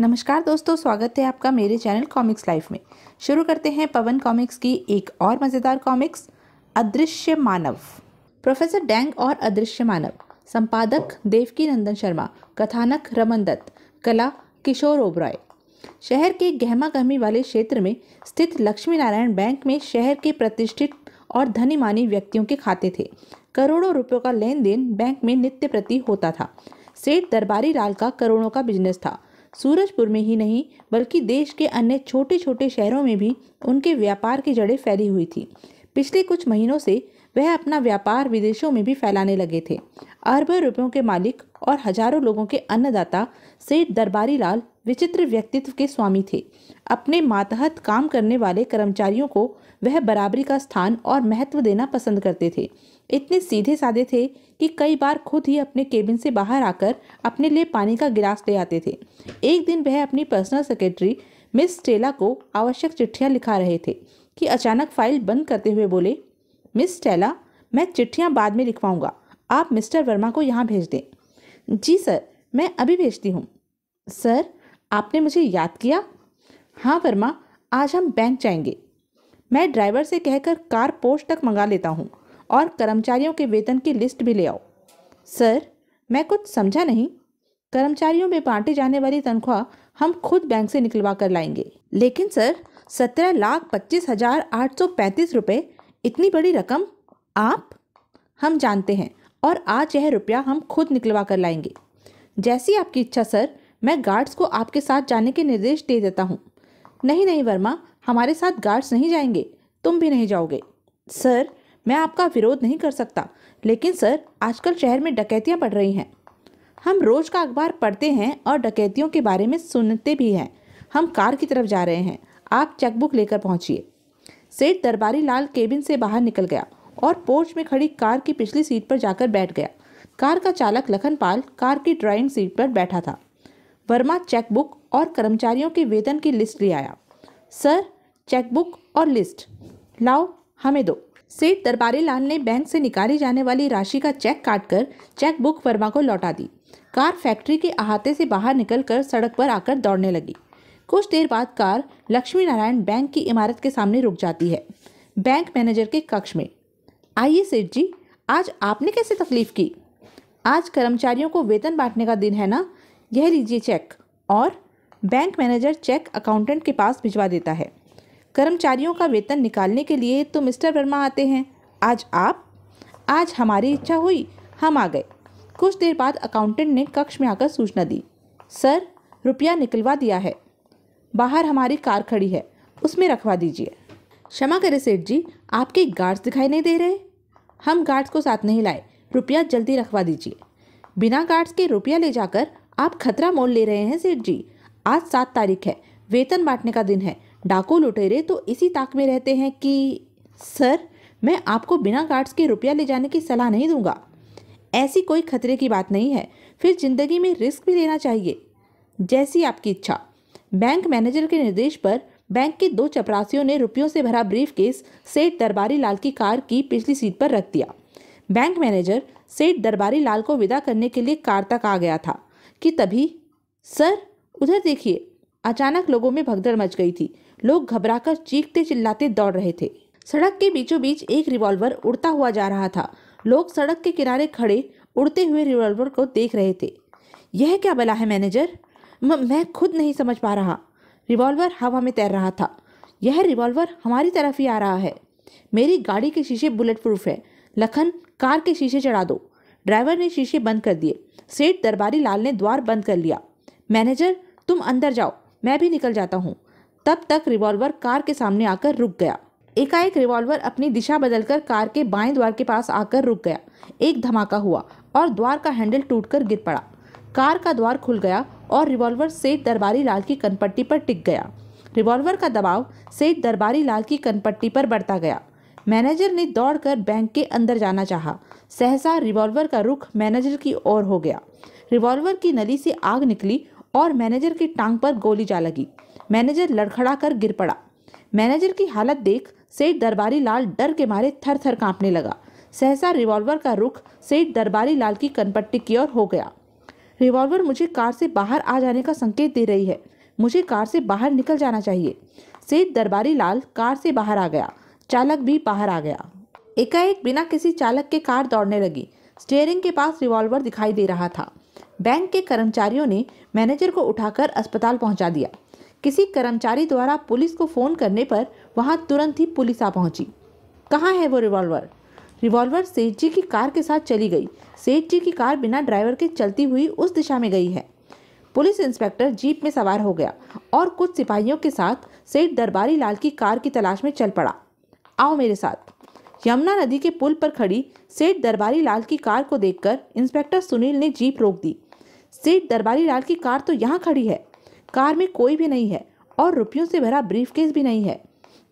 नमस्कार दोस्तों स्वागत है आपका मेरे चैनल कॉमिक्स लाइफ में शुरू करते हैं पवन कॉमिक्स की एक और मज़ेदार कॉमिक्स अदृश्य मानव प्रोफेसर डैंग और अदृश्य मानव संपादक देवकी नंदन शर्मा कथानक रमन दत्त कला किशोर ओबराय शहर के गहमा गहमी वाले क्षेत्र में स्थित लक्ष्मी नारायण बैंक में शहर के प्रतिष्ठित और धनी मानी व्यक्तियों के खाते थे करोड़ों रुपयों का लेन देन बैंक में नित्य प्रति होता था सेठ दरबारी लाल का करोड़ों का बिजनेस था सूरजपुर में ही नहीं बल्कि देश के अन्य छोटे छोटे शहरों में भी उनके व्यापार की जड़ें फैली हुई थी पिछले कुछ महीनों से वह अपना व्यापार विदेशों में भी फैलाने लगे थे अरबों रुपयों के मालिक और हजारों लोगों के अन्नदाता सेठ दरबारी लाल विचित्र व्यक्तित्व के स्वामी थे अपने मातहत काम करने वाले कर्मचारियों को वह बराबरी का स्थान और महत्व देना पसंद करते थे इतने सीधे साधे थे कि कई बार खुद ही अपने केबिन से बाहर आकर अपने लिए पानी का गिलास ले आते थे एक दिन वह अपनी पर्सनल सेक्रेटरी मिस स्टेला को आवश्यक चिट्ठियां लिखा रहे थे कि अचानक फाइल बंद करते हुए बोले मिस स्टेला मैं चिट्ठियाँ बाद में लिखवाऊँगा आप मिस्टर वर्मा को यहाँ भेज दें जी सर मैं अभी भेजती हूँ सर आपने मुझे याद किया हाँ वर्मा आज हम बैंक जाएंगे मैं ड्राइवर से कहकर कार पोस्ट तक मंगा लेता हूँ और कर्मचारियों के वेतन की लिस्ट भी ले आओ सर मैं कुछ समझा नहीं कर्मचारियों में बांटे जाने वाली तनख्वाह हम खुद बैंक से निकलवा कर लाएंगे लेकिन सर सत्रह लाख पच्चीस हजार आठ सौ पैंतीस रुपये इतनी बड़ी रकम आप हम जानते हैं और आज यह रुपया हम खुद निकलवा कर लाएंगे जैसी आपकी इच्छा सर मैं गार्ड्स को आपके साथ जाने के निर्देश दे देता हूँ नहीं नहीं वर्मा हमारे साथ गार्ड्स नहीं जाएंगे तुम भी नहीं जाओगे सर मैं आपका विरोध नहीं कर सकता लेकिन सर आजकल शहर में डकैतियाँ पड़ रही हैं हम रोज़ का अखबार पढ़ते हैं और डकैतियों के बारे में सुनते भी हैं हम कार की तरफ जा रहे हैं आप चेकबुक लेकर पहुंचिए सेठ दरबारी लाल केबिन से बाहर निकल गया और पोर्च में खड़ी कार की पिछली सीट पर जाकर बैठ गया कार का चालक लखनपाल कार की ड्राइविंग सीट पर बैठा था वर्मा चेकबुक और कर्मचारियों के वेतन की लिस्ट ले आया सर चेकबुक और लिस्ट लाओ हमें दो सेठ दरबारी लाल ने बैंक से निकाली जाने वाली राशि का चेक काटकर चेकबुक वर्मा को लौटा दी कार फैक्ट्री के अहाते से बाहर निकलकर सड़क पर आकर दौड़ने लगी कुछ देर बाद कार लक्ष्मी नारायण बैंक की इमारत के सामने रुक जाती है बैंक मैनेजर के कक्ष में आइए सेठ जी आज आपने कैसे तकलीफ की आज कर्मचारियों को वेतन बांटने का दिन है ना यह लीजिए चेक और बैंक मैनेजर चेक अकाउंटेंट के पास भिजवा देता है कर्मचारियों का वेतन निकालने के लिए तो मिस्टर वर्मा आते हैं आज आप आज हमारी इच्छा हुई हम आ गए कुछ देर बाद अकाउंटेंट ने कक्ष में आकर सूचना दी सर रुपया निकलवा दिया है बाहर हमारी कार खड़ी है उसमें रखवा दीजिए क्षमा करें सेठ जी आपके गार्ड्स दिखाई नहीं दे रहे हम गार्ड्स को साथ नहीं लाए रुपया जल्दी रखवा दीजिए बिना गार्ड्स के रुपया ले जाकर आप खतरा मोल ले रहे हैं सेठ जी आज सात तारीख है वेतन बांटने का दिन है डाकू लुटेरे तो इसी ताक में रहते हैं कि सर मैं आपको बिना गार्ड्स के रुपया ले जाने की सलाह नहीं दूंगा ऐसी कोई खतरे की बात नहीं है फिर जिंदगी में रिस्क भी लेना चाहिए जैसी आपकी इच्छा बैंक मैनेजर के निर्देश पर बैंक के दो चपरासियों ने रुपयों से भरा ब्रीफ केस सेठ दरबारी लाल की कार की पिछली सीट पर रख दिया बैंक मैनेजर सेठ दरबारी लाल को विदा करने के लिए कार तक आ गया था कि तभी सर उधर देखिए अचानक लोगों में भगदड़ मच गई थी लोग घबराकर चीखते चिल्लाते दौड़ रहे थे सड़क के बीचों बीच एक रिवॉल्वर उड़ता हुआ जा रहा था लोग सड़क के किनारे खड़े उड़ते हुए रिवॉल्वर को देख रहे थे यह क्या बला है मैनेजर म, मैं खुद नहीं समझ पा रहा रिवॉल्वर हवा में तैर रहा था यह रिवॉल्वर हमारी तरफ ही आ रहा है मेरी गाड़ी के शीशे बुलेट प्रूफ है लखन कार के शीशे चढ़ा दो ड्राइवर ने शीशे बंद कर दिए सेठ दरबारी लाल ने द्वार बंद कर लिया मैनेजर तुम अंदर जाओ मैं भी निकल जाता हूँ तब तक रिवॉल्वर कार के सामने आकर रुक गया एकाएक रिवॉल्वर अपनी दिशा बदलकर कार के बाएं द्वार के पास आकर रुक गया एक धमाका हुआ और द्वार का हैंडल टूटकर गिर पड़ा कार का द्वार खुल गया और रिवॉल्वर सेठ दरबारी लाल की कनपट्टी पर टिक गया रिवॉल्वर का दबाव सेठ दरबारी लाल की कनपट्टी पर बढ़ता गया मैनेजर ने दौड़कर बैंक के अंदर जाना चाहा सहसा रिवॉल्वर का रुख मैनेजर की ओर हो गया रिवॉल्वर की नली से आग निकली और मैनेजर की टांग पर गोली जा लगी मैनेजर लड़खड़ा कर गिर पड़ा मैनेजर की हालत देख सेठ दरबारी लाल डर के मारे थर थर कांपने लगा सहसा रिवॉल्वर का रुख सेठ दरबारी लाल की कनपट्टी की ओर हो गया रिवॉल्वर मुझे कार से बाहर आ जाने का संकेत दे रही है मुझे कार से बाहर निकल जाना चाहिए सेठ दरबारी लाल कार से बाहर आ गया चालक भी बाहर आ गया एकाएक बिना किसी चालक के कार दौड़ने लगी स्टेयरिंग के पास रिवॉल्वर दिखाई दे रहा था बैंक के कर्मचारियों ने मैनेजर को उठाकर अस्पताल पहुंचा दिया किसी कर्मचारी द्वारा पुलिस को फ़ोन करने पर वहां तुरंत ही पुलिस आ पहुंची कहाँ है वो रिवॉल्वर रिवॉल्वर सेठ जी की कार के साथ चली गई सेठ जी की कार बिना ड्राइवर के चलती हुई उस दिशा में गई है पुलिस इंस्पेक्टर जीप में सवार हो गया और कुछ सिपाहियों के साथ सेठ दरबारी लाल की कार की तलाश में चल पड़ा आओ मेरे साथ यमुना नदी के पुल पर खड़ी सेठ दरबारी लाल की कार को देखकर इंस्पेक्टर सुनील ने जीप रोक दी सेठ दरबारी लाल की कार तो यहाँ खड़ी है कार में कोई भी नहीं है और रुपयों से भरा ब्रीफकेस भी नहीं है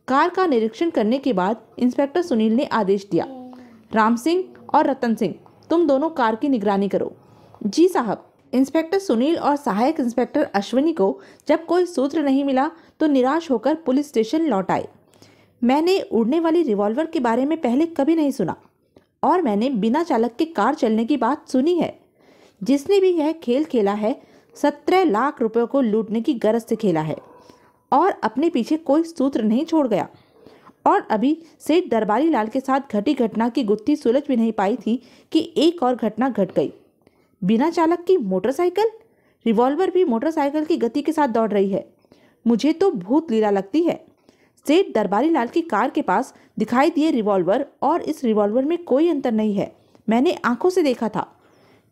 कार का निरीक्षण करने के बाद इंस्पेक्टर सुनील ने आदेश दिया राम सिंह और रतन सिंह तुम दोनों कार की निगरानी करो जी साहब इंस्पेक्टर सुनील और सहायक इंस्पेक्टर अश्विनी को जब कोई सूत्र नहीं मिला तो निराश होकर पुलिस स्टेशन लौट आए मैंने उड़ने वाली रिवॉल्वर के बारे में पहले कभी नहीं सुना और मैंने बिना चालक के कार चलने की बात सुनी है जिसने भी यह खेल खेला है सत्रह लाख रुपयों को लूटने की गरज से खेला है और अपने पीछे कोई सूत्र नहीं छोड़ गया और अभी सेठ दरबारी लाल के साथ घटी घटना की गुत्थी सुलझ भी नहीं पाई थी कि एक और घटना घट गई बिना चालक की मोटरसाइकिल रिवॉल्वर भी मोटरसाइकिल की गति के साथ दौड़ रही है मुझे तो भूत लीला लगती है सेठ दरबारी लाल की कार के पास दिखाई दिए रिवॉल्वर और इस रिवॉल्वर में कोई अंतर नहीं है मैंने आंखों से देखा था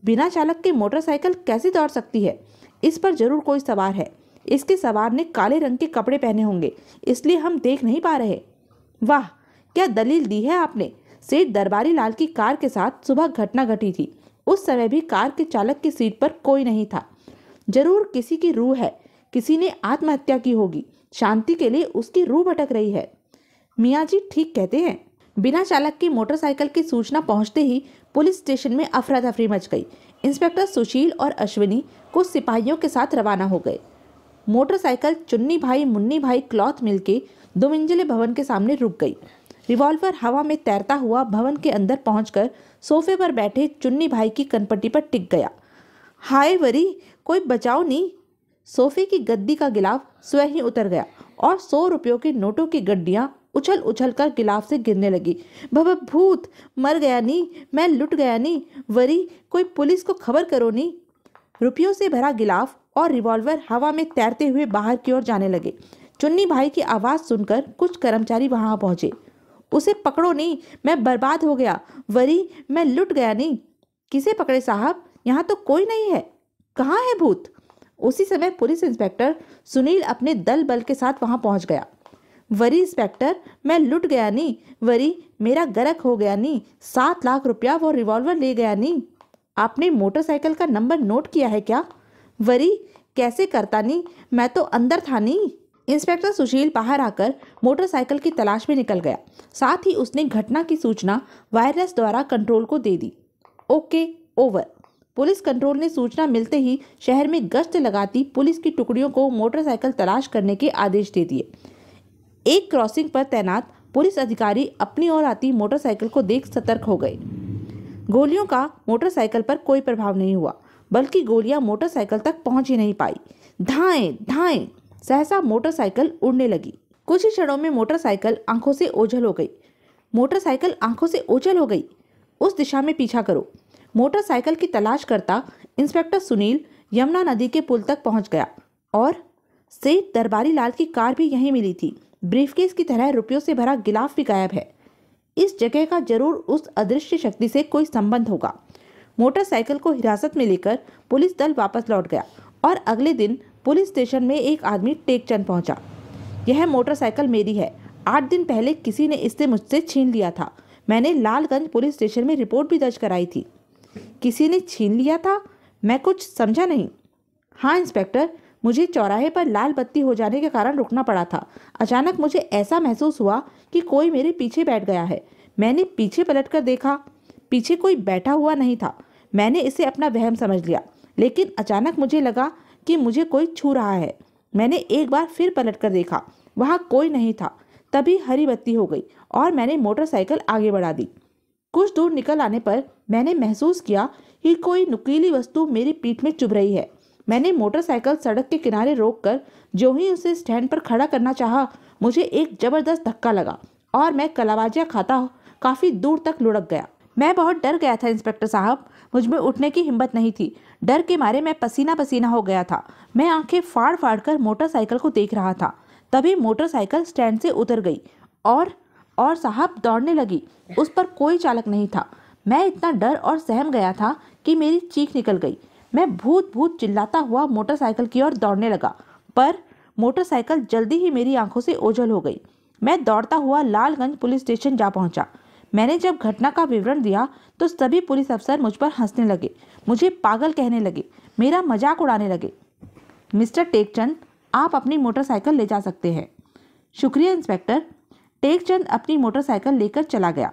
बिना चालक के मोटरसाइकिल कैसे दौड़ सकती है इस पर जरूर कोई सवार है इसके सवार ने काले रंग के कपड़े पहने होंगे इसलिए हम देख नहीं पा रहे वाह क्या दलील दी है आपने सेठ दरबारी लाल की कार के साथ सुबह घटना घटी थी उस समय भी कार के चालक की सीट पर कोई नहीं था जरूर किसी की रूह है किसी ने आत्महत्या की होगी शांति के लिए उसकी रूह भटक रही है मियाँ जी ठीक कहते हैं बिना चालक की मोटरसाइकिल की सूचना पहुंचते ही पुलिस स्टेशन में अफरा तफरी मच गई इंस्पेक्टर सुशील और अश्विनी को सिपाहियों के साथ रवाना हो गए मोटरसाइकिल चुन्नी भाई मुन्नी भाई क्लॉथ मिल के दुमिंजले भवन के सामने रुक गई रिवॉल्वर हवा में तैरता हुआ भवन के अंदर पहुँच सोफे पर बैठे चुन्नी भाई की कनपट्टी पर टिक गया हाय वरी कोई बचाओ नहीं सोफे की गद्दी का गिलाफ स्वयं ही उतर गया और सौ रुपयों के नोटों की गड्डियाँ उछल उछल कर गिलाफ से गिरने लगी भब भूत मर गया नी मैं लुट गया नी वरी कोई पुलिस को खबर करो नी रुपयों से भरा गिलाफ और रिवॉल्वर हवा में तैरते हुए बाहर की ओर जाने लगे चुन्नी भाई की आवाज़ सुनकर कुछ कर्मचारी वहां पहुंचे उसे पकड़ो नहीं मैं बर्बाद हो गया वरी मैं लुट गया नहीं किसे पकड़े साहब यहाँ तो कोई नहीं है कहाँ है भूत उसी समय पुलिस इंस्पेक्टर सुनील अपने दल बल के साथ वहां पहुंच गया वरी इंस्पेक्टर मैं लुट गया नी वरी मेरा गरक हो गया नी सात लाख रुपया वो रिवॉल्वर ले गया नी आपने मोटरसाइकिल का नंबर नोट किया है क्या वरी कैसे करता नी मैं तो अंदर था नी इंस्पेक्टर सुशील बाहर आकर मोटरसाइकिल की तलाश में निकल गया साथ ही उसने घटना की सूचना वायरलेस द्वारा कंट्रोल को दे दी ओके ओवर पुलिस कंट्रोल ने सूचना मिलते ही शहर में गश्त लगाती पुलिस की टुकड़ियों को मोटरसाइकिल तलाश करने के आदेश दे दिए एक क्रॉसिंग पर तैनात पुलिस अधिकारी अपनी ओर आती मोटरसाइकिल को देख सतर्क हो गए गोलियों का मोटरसाइकिल पर कोई प्रभाव नहीं हुआ बल्कि गोलियां मोटरसाइकिल तक पहुंच ही नहीं पाई धाएं धाएं सहसा मोटरसाइकिल उड़ने लगी कुछ ही क्षणों में मोटरसाइकिल आंखों से ओझल हो गई मोटरसाइकिल आंखों से ओझल हो गई उस दिशा में पीछा करो मोटरसाइकिल की तलाश करता इंस्पेक्टर सुनील यमुना नदी के पुल तक पहुंच गया और सेठ दरबारी लाल की कार भी यहीं मिली थी ब्रीफकेस की तरह रुपयों से भरा गिलाफ भी गायब है इस जगह का जरूर उस अदृश्य शक्ति से कोई संबंध होगा मोटरसाइकिल को हिरासत में लेकर पुलिस दल वापस लौट गया और अगले दिन पुलिस स्टेशन में एक आदमी टेकचंद पहुंचा यह मोटरसाइकिल मेरी है आठ दिन पहले किसी ने इससे मुझसे छीन लिया था मैंने लालगंज पुलिस स्टेशन में रिपोर्ट भी दर्ज कराई थी किसी ने छीन लिया था मैं कुछ समझा नहीं हाँ इंस्पेक्टर मुझे चौराहे पर लाल बत्ती हो जाने के कारण रुकना पड़ा था अचानक मुझे ऐसा महसूस हुआ कि कोई मेरे पीछे बैठ गया है मैंने पीछे पलट कर देखा पीछे कोई बैठा हुआ नहीं था मैंने इसे अपना वहम समझ लिया लेकिन अचानक मुझे लगा कि मुझे कोई छू रहा है मैंने एक बार फिर पलट कर देखा वहाँ कोई नहीं था तभी हरी बत्ती हो गई और मैंने मोटरसाइकिल आगे बढ़ा दी कुछ दूर निकल आने पर मैंने महसूस किया कि कोई नुकीली वस्तु मेरी पीठ में चुभ रही है मैंने मोटरसाइकिल सड़क के किनारे रोक कर जो ही उसे स्टैंड पर खड़ा करना चाहा मुझे एक जबरदस्त धक्का लगा और मैं कलावाजिया खाता काफ़ी दूर तक लुढ़क गया मैं बहुत डर गया था इंस्पेक्टर साहब मुझमें उठने की हिम्मत नहीं थी डर के मारे मैं पसीना पसीना हो गया था मैं आंखें फाड़ फाड़ कर मोटरसाइकिल को देख रहा था तभी मोटरसाइकिल स्टैंड से उतर गई और और साहब दौड़ने लगी उस पर कोई चालक नहीं था मैं इतना डर और सहम गया था कि मेरी चीख निकल गई मैं भूत भूत चिल्लाता हुआ मोटरसाइकिल की ओर दौड़ने लगा पर मोटरसाइकिल जल्दी ही मेरी आंखों से ओझल हो गई मैं दौड़ता हुआ लालगंज पुलिस स्टेशन जा पहुंचा मैंने जब घटना का विवरण दिया तो सभी पुलिस अफसर मुझ पर हंसने लगे मुझे पागल कहने लगे मेरा मजाक उड़ाने लगे मिस्टर टेकचंद आप अपनी मोटरसाइकिल ले जा सकते हैं शुक्रिया इंस्पेक्टर टेकचंद अपनी मोटरसाइकिल लेकर चला गया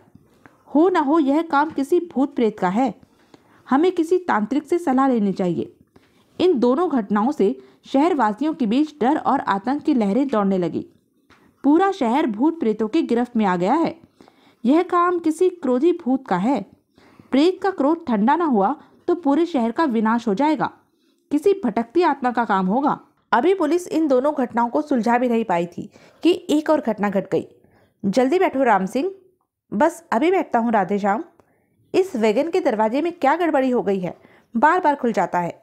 हो ना हो यह काम किसी भूत प्रेत का है हमें किसी तांत्रिक से सलाह लेनी चाहिए इन दोनों घटनाओं से शहरवासियों के बीच डर और आतंक की लहरें दौड़ने लगी पूरा शहर भूत प्रेतों की गिरफ्त में आ गया है यह काम किसी क्रोधी भूत का है प्रेत का क्रोध ठंडा ना हुआ तो पूरे शहर का विनाश हो जाएगा किसी भटकती आत्मा का काम होगा अभी पुलिस इन दोनों घटनाओं को सुलझा भी नहीं पाई थी कि एक और घटना घट गई जल्दी बैठो राम सिंह बस अभी बैठता हूँ राधे श्याम इस वैगन के दरवाजे में क्या गड़बड़ी हो गई है बार बार खुल जाता है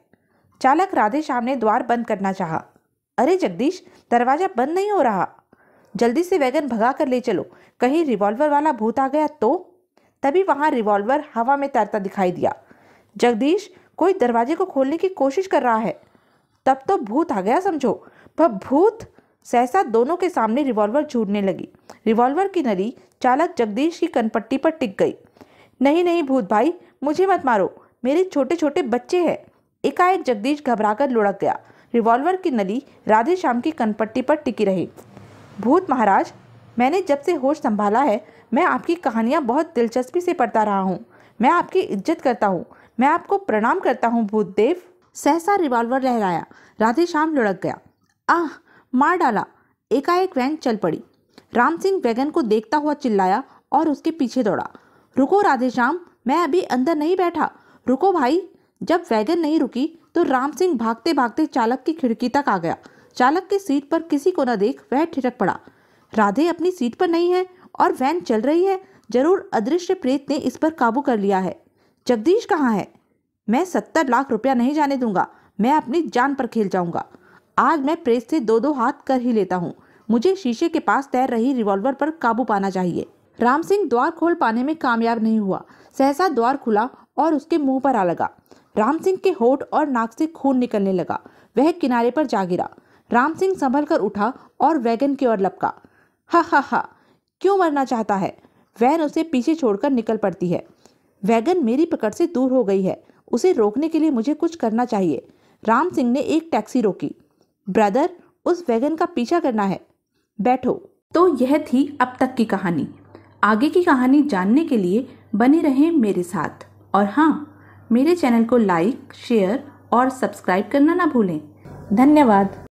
चालक राधे श्याम ने द्वार बंद करना चाहा अरे जगदीश दरवाज़ा बंद नहीं हो रहा जल्दी से वैगन भगा कर ले चलो कहीं रिवॉल्वर वाला भूत आ गया तो तभी वहाँ रिवॉल्वर हवा में तैरता दिखाई दिया जगदीश कोई दरवाजे को खोलने की कोशिश कर रहा है तब तो भूत आ गया समझो भूत सहसा दोनों के सामने रिवॉल्वर झूलने लगी रिवॉल्वर की नली चालक जगदीश की कनपट्टी पर टिक गई नहीं नहीं भूत भाई मुझे मत मारो मेरे छोटे छोटे बच्चे हैं एकाएक जगदीश घबराकर लुढ़क गया रिवॉल्वर की नली राधे श्याम की कनपट्टी पर टिकी रही भूत महाराज मैंने जब से होश संभाला है मैं आपकी कहानियाँ बहुत दिलचस्पी से पढ़ता रहा हूँ मैं आपकी इज्जत करता हूँ मैं आपको प्रणाम करता हूँ भूतदेव सहसा रिवॉल्वर लहराया राधे श्याम लुढ़क गया आह मार डाला एकाएक वैन चल पड़ी राम सिंह वैगन को देखता हुआ चिल्लाया और उसके पीछे दौड़ा रुको श्याम मैं अभी अंदर नहीं बैठा रुको भाई जब वैगन नहीं रुकी तो राम सिंह भागते भागते चालक की खिड़की तक आ गया चालक की सीट पर किसी को न देख वह ठिठक पड़ा राधे अपनी सीट पर नहीं है और वैन चल रही है जरूर अदृश्य प्रेत ने इस पर काबू कर लिया है जगदीश कहाँ है मैं सत्तर लाख रुपया नहीं जाने दूंगा मैं अपनी जान पर खेल जाऊंगा आज मैं प्रेस से दो दो हाथ कर ही लेता हूँ मुझे शीशे के पास तैर रही रिवॉल्वर पर काबू पाना चाहिए राम सिंह द्वार खोल पाने में कामयाब नहीं हुआ सहसा द्वार खुला और उसके मुंह पर आ लगा राम सिंह के होठ और नाक से खून निकलने लगा वह किनारे पर जा गिरा राम सिंह संभल कर उठा और वैगन की ओर लपका हा हा हा क्यों मरना चाहता है वैन उसे पीछे छोड़कर निकल पड़ती है वैगन मेरी पकड़ से दूर हो गई है उसे रोकने के लिए मुझे कुछ करना चाहिए राम सिंह ने एक टैक्सी रोकी ब्रदर उस वैगन का पीछा करना है बैठो तो यह थी अब तक की कहानी आगे की कहानी जानने के लिए बने रहें मेरे साथ और हाँ मेरे चैनल को लाइक शेयर और सब्सक्राइब करना ना भूलें धन्यवाद